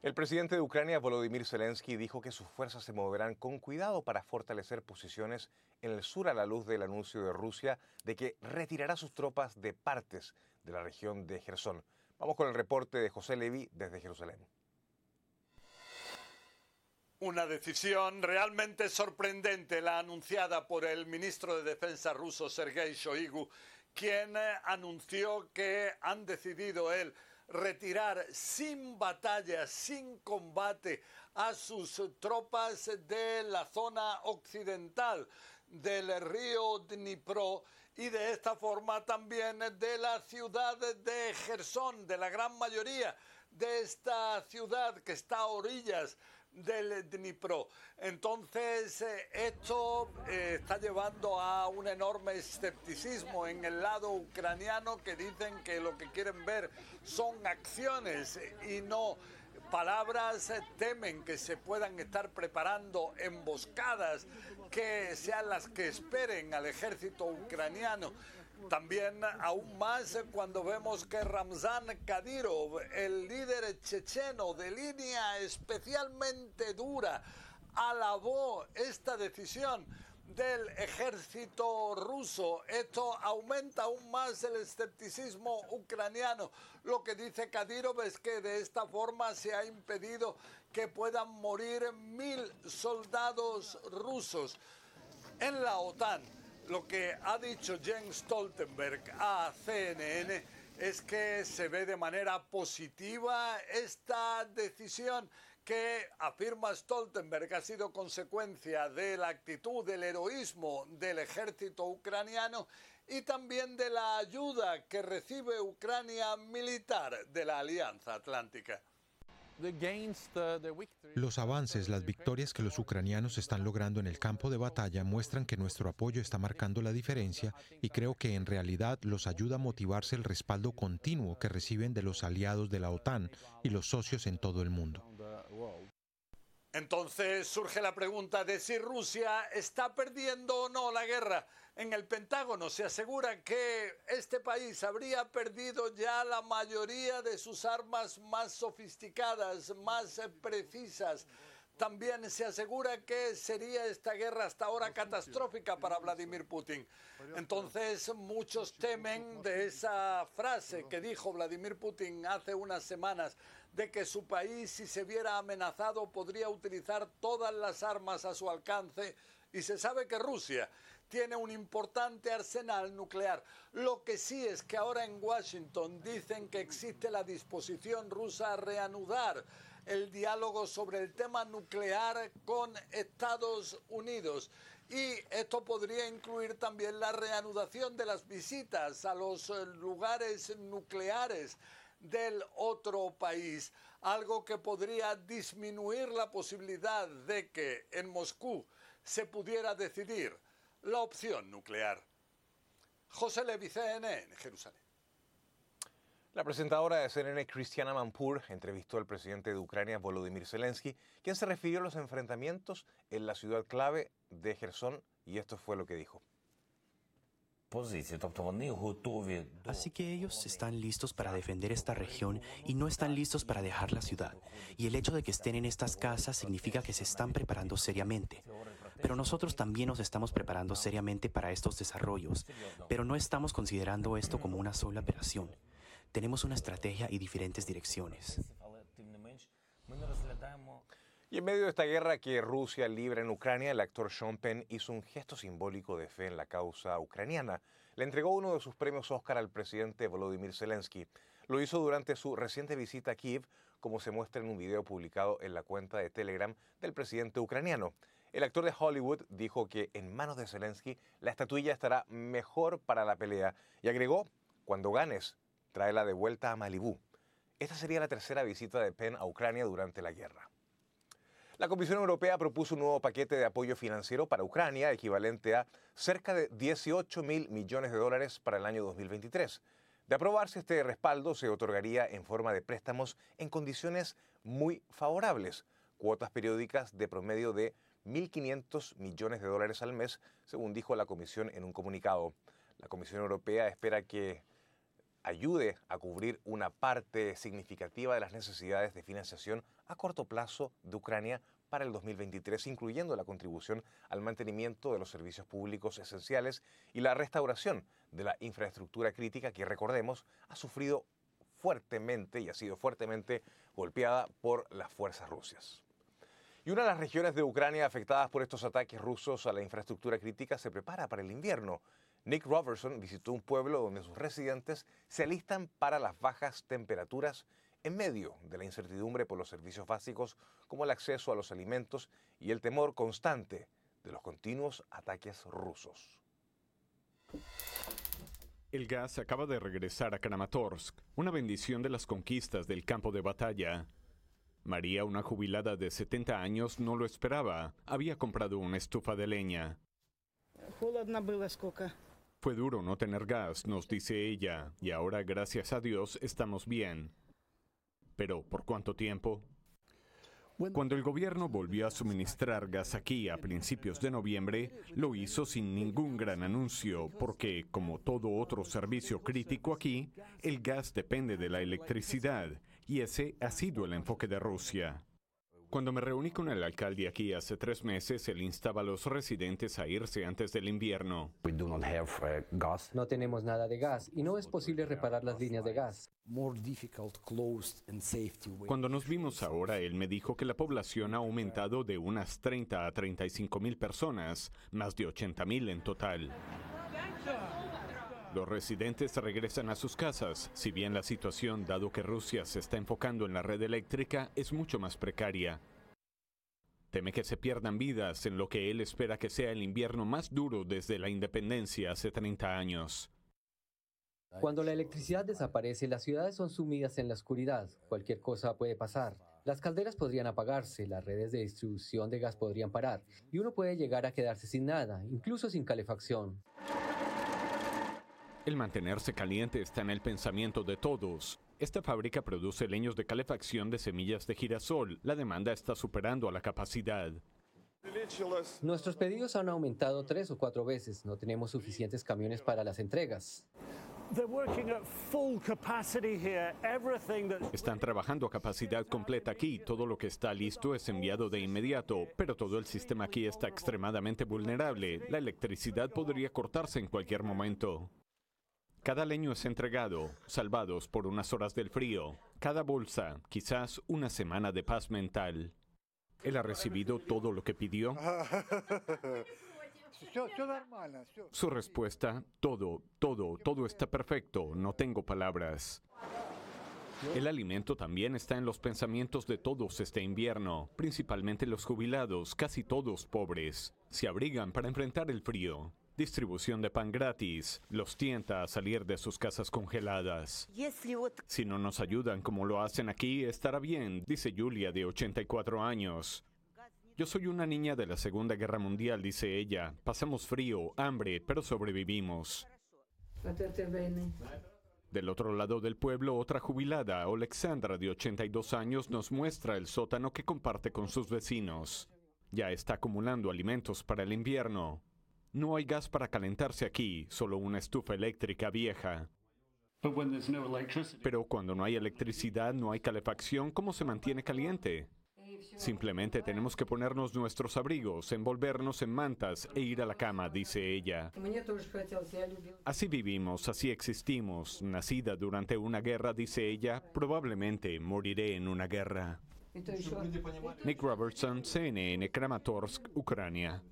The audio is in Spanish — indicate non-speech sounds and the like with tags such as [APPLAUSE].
El presidente de Ucrania, Volodymyr Zelensky, dijo que sus fuerzas se moverán con cuidado para fortalecer posiciones en el sur a la luz del anuncio de Rusia de que retirará sus tropas de partes de la región de Gerson. Vamos con el reporte de José Levy desde Jerusalén. Una decisión realmente sorprendente, la anunciada por el ministro de Defensa ruso Sergei Shoigu, quien eh, anunció que han decidido él retirar sin batalla, sin combate a sus tropas de la zona occidental del río Dnipro y de esta forma también de la ciudad de Gerson, de la gran mayoría de esta ciudad que está a orillas del Dnipro. Entonces, eh, esto eh, está llevando a un enorme escepticismo en el lado ucraniano que dicen que lo que quieren ver son acciones y no palabras eh, temen que se puedan estar preparando emboscadas que sean las que esperen al ejército ucraniano también aún más cuando vemos que Ramzan Kadyrov, el líder checheno de línea especialmente dura, alabó esta decisión del ejército ruso. Esto aumenta aún más el escepticismo ucraniano. Lo que dice Kadyrov es que de esta forma se ha impedido que puedan morir mil soldados rusos. En la OTAN lo que ha dicho Jens Stoltenberg a CNN es que se ve de manera positiva esta decisión que afirma Stoltenberg ha sido consecuencia de la actitud, del heroísmo del ejército ucraniano y también de la ayuda que recibe Ucrania militar de la Alianza Atlántica. Los avances, las victorias que los ucranianos están logrando en el campo de batalla muestran que nuestro apoyo está marcando la diferencia y creo que en realidad los ayuda a motivarse el respaldo continuo que reciben de los aliados de la OTAN y los socios en todo el mundo. Entonces surge la pregunta de si Rusia está perdiendo o no la guerra. En el Pentágono se asegura que este país habría perdido ya la mayoría de sus armas más sofisticadas, más precisas. También se asegura que sería esta guerra hasta ahora catastrófica para Vladimir Putin. Entonces muchos temen de esa frase que dijo Vladimir Putin hace unas semanas de que su país, si se viera amenazado, podría utilizar todas las armas a su alcance y se sabe que Rusia tiene un importante arsenal nuclear. Lo que sí es que ahora en Washington dicen que existe la disposición rusa a reanudar el diálogo sobre el tema nuclear con Estados Unidos. Y esto podría incluir también la reanudación de las visitas a los eh, lugares nucleares del otro país, algo que podría disminuir la posibilidad de que en Moscú se pudiera decidir la opción nuclear. José Levi, en Jerusalén. La presentadora de CNN Cristiana Manpur, entrevistó al presidente de Ucrania Volodymyr Zelensky, quien se refirió a los enfrentamientos en la ciudad clave de Gerson y esto fue lo que dijo. Pues, Así que ellos están listos para defender esta región y no están listos para dejar la ciudad. Y el hecho de que estén en estas casas significa que se están preparando seriamente. Pero nosotros también nos estamos preparando seriamente para estos desarrollos, pero no estamos considerando esto como una sola operación. Tenemos una estrategia y diferentes direcciones. Y en medio de esta guerra que Rusia libra en Ucrania, el actor Sean Penn hizo un gesto simbólico de fe en la causa ucraniana. Le entregó uno de sus premios Oscar al presidente Volodymyr Zelensky. Lo hizo durante su reciente visita a Kiev, como se muestra en un video publicado en la cuenta de Telegram del presidente ucraniano. El actor de Hollywood dijo que en manos de Zelensky la estatuilla estará mejor para la pelea y agregó, cuando ganes, tráela de vuelta a Malibú. Esta sería la tercera visita de Penn a Ucrania durante la guerra. La Comisión Europea propuso un nuevo paquete de apoyo financiero para Ucrania, equivalente a cerca de 18 mil millones de dólares para el año 2023. De aprobarse este respaldo, se otorgaría en forma de préstamos en condiciones muy favorables, cuotas periódicas de promedio de 1.500 millones de dólares al mes, según dijo la Comisión en un comunicado. La Comisión Europea espera que ayude a cubrir una parte significativa de las necesidades de financiación a corto plazo de Ucrania para el 2023, incluyendo la contribución al mantenimiento de los servicios públicos esenciales y la restauración de la infraestructura crítica que, recordemos, ha sufrido fuertemente y ha sido fuertemente golpeada por las fuerzas rusas. Y una de las regiones de Ucrania afectadas por estos ataques rusos a la infraestructura crítica se prepara para el invierno. Nick Robertson visitó un pueblo donde sus residentes se alistan para las bajas temperaturas en medio de la incertidumbre por los servicios básicos como el acceso a los alimentos y el temor constante de los continuos ataques rusos. El gas acaba de regresar a Kramatorsk, una bendición de las conquistas del campo de batalla. María, una jubilada de 70 años, no lo esperaba. Había comprado una estufa de leña. Fue duro no tener gas, nos dice ella, y ahora gracias a Dios estamos bien. Pero, ¿por cuánto tiempo? Cuando el gobierno volvió a suministrar gas aquí a principios de noviembre, lo hizo sin ningún gran anuncio, porque, como todo otro servicio crítico aquí, el gas depende de la electricidad, y ese ha sido el enfoque de Rusia. Cuando me reuní con el alcalde aquí hace tres meses, él instaba a los residentes a irse antes del invierno. Uh, no tenemos nada de gas y no es posible reparar las líneas de gas. Cuando nos vimos ahora, él me dijo que la población ha aumentado de unas 30 a 35 mil personas, más de 80 mil en total. Los residentes regresan a sus casas, si bien la situación, dado que Rusia se está enfocando en la red eléctrica, es mucho más precaria. Teme que se pierdan vidas en lo que él espera que sea el invierno más duro desde la independencia hace 30 años. Cuando la electricidad desaparece, las ciudades son sumidas en la oscuridad. Cualquier cosa puede pasar. Las calderas podrían apagarse, las redes de distribución de gas podrían parar, y uno puede llegar a quedarse sin nada, incluso sin calefacción. El mantenerse caliente está en el pensamiento de todos. Esta fábrica produce leños de calefacción de semillas de girasol. La demanda está superando a la capacidad. Nuestros pedidos han aumentado tres o cuatro veces. No tenemos suficientes camiones para las entregas. Están trabajando a capacidad completa aquí. Todo lo que está listo es enviado de inmediato, pero todo el sistema aquí está extremadamente vulnerable. La electricidad podría cortarse en cualquier momento. Cada leño es entregado, salvados por unas horas del frío, cada bolsa, quizás una semana de paz mental. ¿Él ha recibido todo lo que pidió? [LAUGHS] Su respuesta, todo, todo, todo está perfecto, no tengo palabras. El alimento también está en los pensamientos de todos este invierno, principalmente los jubilados, casi todos pobres. Se abrigan para enfrentar el frío distribución de pan gratis, los tienta a salir de sus casas congeladas. Si no nos ayudan como lo hacen aquí, estará bien, dice Julia de 84 años. Yo soy una niña de la Segunda Guerra Mundial, dice ella. Pasamos frío, hambre, pero sobrevivimos. Del otro lado del pueblo, otra jubilada, Alexandra, de 82 años, nos muestra el sótano que comparte con sus vecinos. Ya está acumulando alimentos para el invierno. No hay gas para calentarse aquí, solo una estufa eléctrica vieja. Pero cuando no hay electricidad, no hay calefacción, ¿cómo se mantiene caliente? Simplemente tenemos que ponernos nuestros abrigos, envolvernos en mantas e ir a la cama, dice ella. Así vivimos, así existimos. Nacida durante una guerra, dice ella, probablemente moriré en una guerra. Nick Robertson, CNN, Kramatorsk, Ucrania.